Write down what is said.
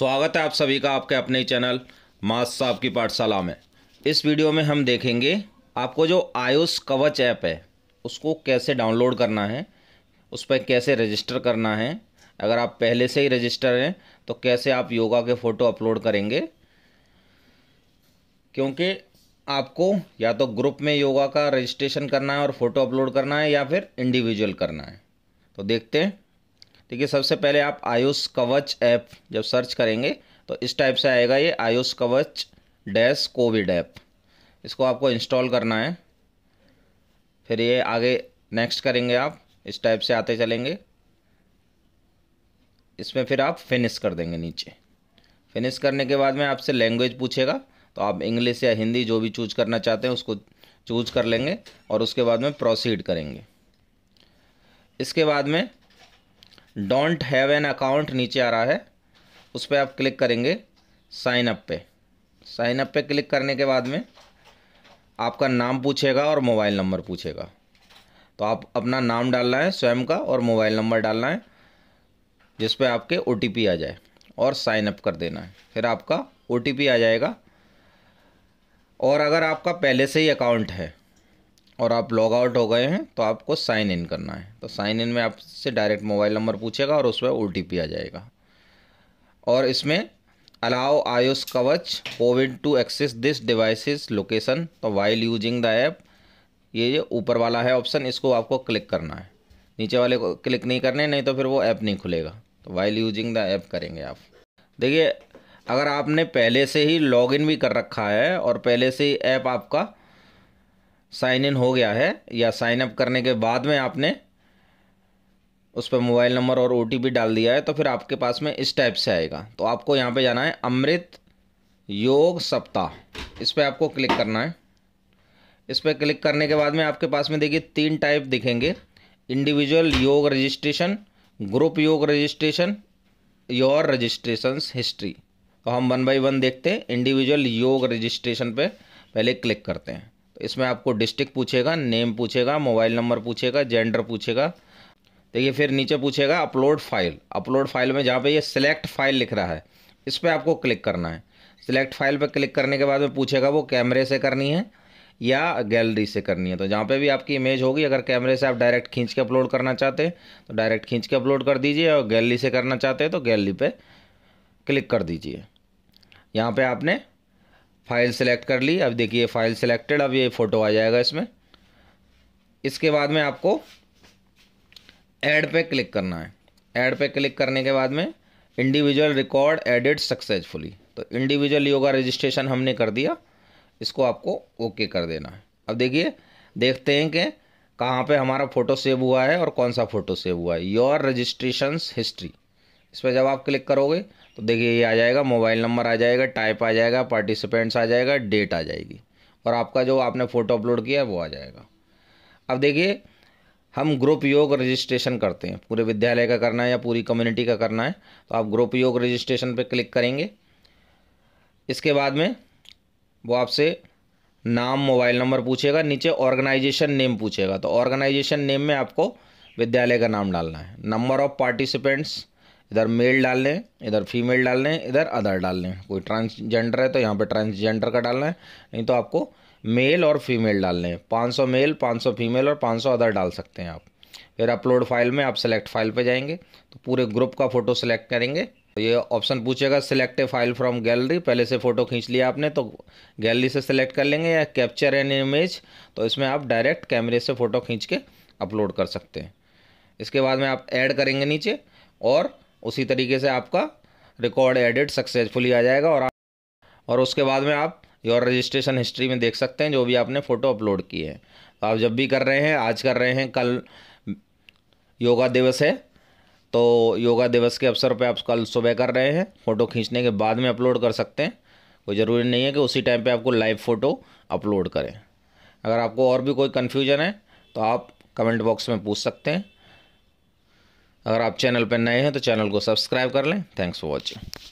स्वागत है आप सभी का आपके अपने चैनल मास साहब की पाठशाला में इस वीडियो में हम देखेंगे आपको जो आयुष कवच ऐप है उसको कैसे डाउनलोड करना है उस पर कैसे रजिस्टर करना है अगर आप पहले से ही रजिस्टर हैं तो कैसे आप योगा के फ़ोटो अपलोड करेंगे क्योंकि आपको या तो ग्रुप में योगा का रजिस्ट्रेशन करना है और फ़ोटो अपलोड करना है या फिर इंडिविजुअल करना है तो देखते हैं ठीक है सबसे पहले आप आयुष कवच ऐप जब सर्च करेंगे तो इस टाइप से आएगा ये आयुष कवच डैश कोविड ऐप इसको आपको इंस्टॉल करना है फिर ये आगे नेक्स्ट करेंगे आप इस टाइप से आते चलेंगे इसमें फिर आप फिनिश कर देंगे नीचे फिनिश करने के बाद में आपसे लैंग्वेज पूछेगा तो आप इंग्लिश या हिंदी जो भी चूज करना चाहते हैं उसको चूज कर लेंगे और उसके बाद में प्रोसीड करेंगे इसके बाद में डोंट हैव एन अकाउंट नीचे आ रहा है उस पर आप क्लिक करेंगे साइन अप पे साइन अप पे क्लिक करने के बाद में आपका नाम पूछेगा और मोबाइल नंबर पूछेगा तो आप अपना नाम डालना है स्वयं का और मोबाइल नंबर डालना है जिस पर आपके ओ आ जाए और साइन अप कर देना है फिर आपका ओ आ जाएगा और अगर आपका पहले से ही अकाउंट है और आप लॉग आउट हो गए हैं तो आपको साइन इन करना है तो साइन इन में आपसे डायरेक्ट मोबाइल नंबर पूछेगा और उस पर ओ आ जाएगा और इसमें allow Ayush Kavach covid to access this device's location तो वाइल यूजिंग द ऐप ये ऊपर वाला है ऑप्शन इसको आपको क्लिक करना है नीचे वाले को क्लिक नहीं करने नहीं तो फिर वो ऐप नहीं खुलेगा तो वाइल यूजिंग द ऐप करेंगे आप देखिए अगर आपने पहले से ही लॉगिन भी कर रखा है और पहले से ही ऐप आपका साइन इन हो गया है या साइन अप करने के बाद में आपने उस पर मोबाइल नंबर और ओ डाल दिया है तो फिर आपके पास में इस टाइप से आएगा तो आपको यहाँ पे जाना है अमृत योग सप्ताह इस पर आपको क्लिक करना है इस पर क्लिक करने के बाद में आपके पास में देखिए तीन टाइप दिखेंगे individual yoga registration group yoga registration your registration history तो हम वन बाई वन देखते हैं इंडिविजुअल योग रजिस्ट्रेशन पर पहले क्लिक करते हैं इसमें आपको डिस्ट्रिक्ट पूछेगा नेम पूछेगा मोबाइल नंबर पूछेगा जेंडर पूछेगा देखिए फिर नीचे पूछेगा अपलोड फाइल अपलोड फाइल में जहाँ पे ये सिलेक्ट फाइल लिख रहा है इस पर आपको क्लिक करना है सिलेक्ट फाइल पर क्लिक करने के बाद में पूछेगा वो कैमरे से करनी है या गैलरी से करनी है तो जहाँ पे भी आपकी इमेज होगी अगर कैमरे से आप डायरेक्ट खींच के अपलोड करना चाहते हैं तो डायरेक्ट खींच के अपलोड कर दीजिए और गैलरी से करना चाहते हैं तो गैलरी पर क्लिक कर दीजिए यहाँ पर आपने फाइल सेलेक्ट कर ली अब देखिए फाइल सेलेक्टेड अब ये फ़ोटो आ जाएगा इसमें इसके बाद में आपको ऐड पे क्लिक करना है ऐड पे क्लिक करने के बाद में इंडिविजुअल रिकॉर्ड एडिट सक्सेसफुली तो इंडिविजुअल योगा रजिस्ट्रेशन हमने कर दिया इसको आपको ओके कर देना है अब देखिए देखते हैं कि कहाँ पे हमारा फ़ोटो सेव हुआ है और कौन सा फ़ोटो सेव हुआ है योर रजिस्ट्रेशन हिस्ट्री इस पर जब आप क्लिक करोगे तो देखिए ये आ जाएगा मोबाइल नंबर आ जाएगा टाइप आ जाएगा पार्टिसिपेंट्स आ जाएगा डेट आ जाएगी और आपका जो आपने फ़ोटो अपलोड किया है वो आ जाएगा अब देखिए हम ग्रुप योग रजिस्ट्रेशन करते हैं पूरे विद्यालय का करना है या पूरी कम्युनिटी का करना है तो आप ग्रुप योग रजिस्ट्रेशन पर क्लिक करेंगे इसके बाद में वो आपसे नाम मोबाइल नंबर पूछेगा नीचे ऑर्गेनाइजेशन नेम पूछेगा तो ऑर्गेनाइजेशन नेम में आपको विद्यालय का नाम डालना है नंबर ऑफ पार्टिसिपेंट्स इधर मेल डाल लें इधर फीमेल डाल लें इधर अदर डाल लें कोई ट्रांसजेंडर है तो यहाँ पे ट्रांसजेंडर का डालना है नहीं तो आपको मेल और फीमेल डाल लें पाँच सौ मेल पाँच सौ फीमेल और पाँच सौ अदर डाल सकते हैं आप फिर अपलोड फाइल में आप सेलेक्ट फाइल पर जाएंगे तो पूरे ग्रुप का फ़ोटो सेलेक्ट करेंगे ये ऑप्शन पूछेगा select a file from gallery पहले से फ़ोटो खींच लिया आपने तो गैलरी से सेलेक्ट कर लेंगे या कैप्चर एन इमेज तो इसमें आप डायरेक्ट कैमरे से फ़ोटो खींच के अपलोड कर सकते हैं इसके बाद में आप ऐड करेंगे नीचे और उसी तरीके से आपका रिकॉर्ड एडिट सक्सेसफुली आ जाएगा और और उसके बाद में आप योर रजिस्ट्रेशन हिस्ट्री में देख सकते हैं जो भी आपने फ़ोटो अपलोड की है तो आप जब भी कर रहे हैं आज कर रहे हैं कल योगा दिवस है तो योगा दिवस के अवसर पर आप कल सुबह कर रहे हैं फ़ोटो खींचने के बाद में अपलोड कर सकते हैं कोई ज़रूरी नहीं है कि उसी टाइम पे आपको लाइव फ़ोटो अपलोड करें अगर आपको और भी कोई कन्फ्यूजन है तो आप कमेंट बॉक्स में पूछ सकते हैं अगर आप चैनल पर नए हैं तो चैनल को सब्सक्राइब कर लें थैंक्स फॉर वॉचिंग